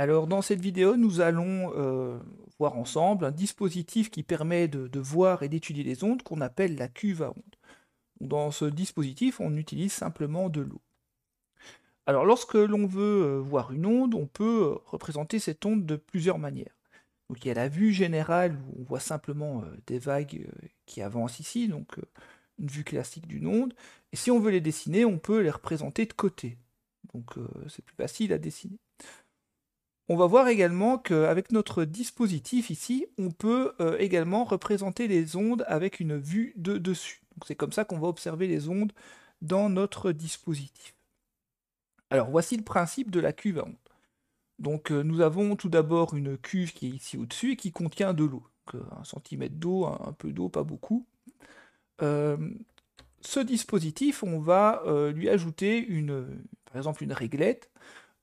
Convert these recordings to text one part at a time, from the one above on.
Alors dans cette vidéo, nous allons euh, voir ensemble un dispositif qui permet de, de voir et d'étudier les ondes qu'on appelle la cuve à ondes. Dans ce dispositif, on utilise simplement de l'eau. Alors lorsque l'on veut euh, voir une onde, on peut euh, représenter cette onde de plusieurs manières. Donc il y a la vue générale où on voit simplement des vagues qui avancent ici, donc une vue classique d'une onde. Et si on veut les dessiner, on peut les représenter de côté. Donc c'est plus facile à dessiner. On va voir également qu'avec notre dispositif ici, on peut euh, également représenter les ondes avec une vue de dessus. c'est comme ça qu'on va observer les ondes dans notre dispositif. Alors voici le principe de la cuve à ondes. Donc euh, nous avons tout d'abord une cuve qui est ici au-dessus et qui contient de l'eau. Euh, un centimètre d'eau, un, peu d'eau, pas beaucoup. ce dispositif, on va lui ajouter une, par exemple une réglette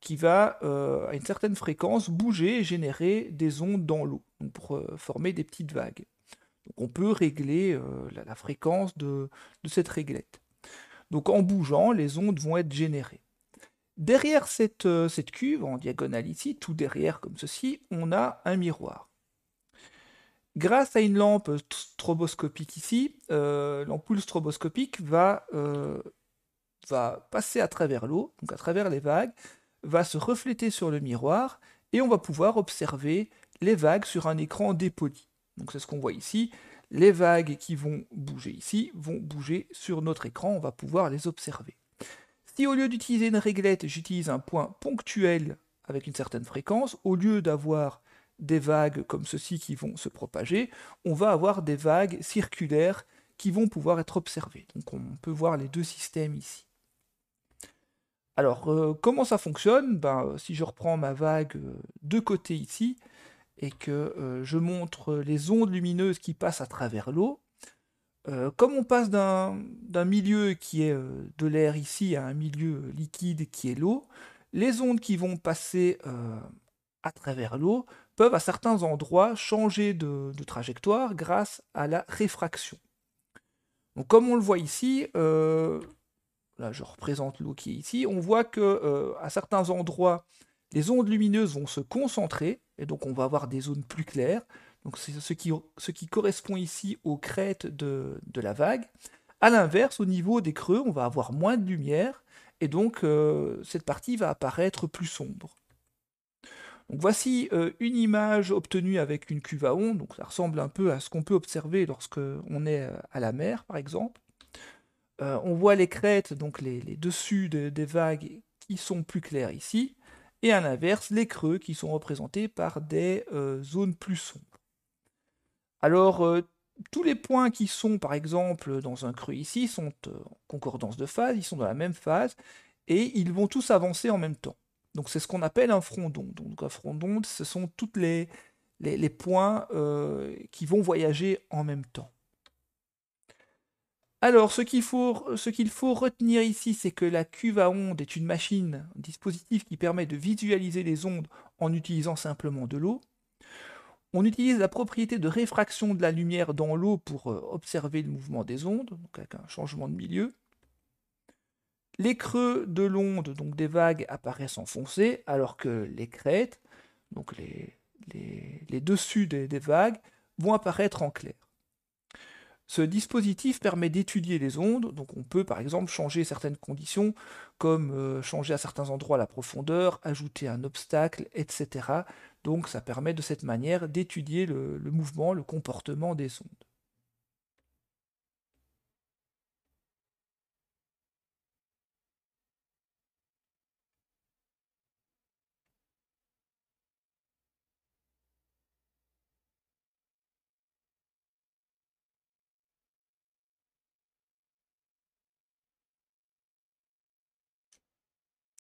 qui va, euh, à une certaine fréquence, bouger et générer des ondes dans l'eau, pour euh, former des petites vagues. Donc on peut régler euh, la, fréquence de, cette réglette. Donc en bougeant, les ondes vont être générées. Derrière cette, cette cuve, en diagonale ici, tout derrière comme ceci, on a un miroir. Grâce à une lampe stroboscopique ici, l'ampoule stroboscopique va, va passer à travers l'eau, donc à travers les vagues, va se refléter sur le miroir et on va pouvoir observer les vagues sur un écran dépoli. Donc c'est ce qu'on voit ici. Les vagues qui vont bouger ici vont bouger sur notre écran, on va pouvoir les observer. Si au lieu d'utiliser une réglette, j'utilise un point ponctuel avec une certaine fréquence, au lieu d'avoir des vagues comme ceci qui vont se propager, on va avoir des vagues circulaires qui vont pouvoir être observées. Donc on peut voir les deux systèmes ici. Alors, euh, comment ça fonctionne ben, euh, Si je reprends ma vague euh, de côté ici, et que je montre les ondes lumineuses qui passent à travers l'eau, comme on passe d'un milieu qui est de l'air ici à un milieu liquide qui est l'eau, les ondes qui vont passer à travers l'eau peuvent à certains endroits changer de, trajectoire grâce à la réfraction. Donc, comme on le voit ici, euh, là je représente l'eau qui est ici, on voit que euh, à certains endroits, les ondes lumineuses vont se concentrer, et donc on va avoir des zones plus claires. Donc c'est ce qui, ce qui correspond ici aux crêtes de, la vague. A l'inverse, au niveau des creux, on va avoir moins de lumière, et donc euh, cette partie va apparaître plus sombre. Donc voici euh, une image obtenue avec une cuve à ondes, donc ça ressemble un peu à ce qu'on peut observer lorsque est à la mer par exemple. Euh, on voit les crêtes, donc les, dessus des vagues qui sont plus claires ici, et à l'inverse, les creux qui sont représentés par des euh, zones plus sombres. Alors, euh, tous les points qui sont, par exemple, dans un creux ici, sont en concordance de phase, ils sont dans la même phase, et ils vont tous avancer en même temps. Donc c'est ce qu'on appelle un front d'onde. Donc un front d'onde, ce sont tous les, points qui vont voyager en même temps. Alors, ce qu'il faut, retenir ici, c'est que la cuve à ondes est une machine, un dispositif qui permet de visualiser les ondes en utilisant simplement de l'eau. On utilise la propriété de réfraction de la lumière dans l'eau pour euh, observer le mouvement des ondes, donc avec un changement de milieu. Les creux de l'onde, donc des vagues, apparaissent enfoncés, alors que les crêtes, donc les, les, dessus des vagues, vont apparaître en clair. Ce dispositif permet d'étudier les ondes, donc on peut par exemple changer certaines conditions, comme euh, changer à certains endroits la profondeur, ajouter un obstacle, etc. Donc ça permet de cette manière d'étudier le mouvement, le comportement des ondes.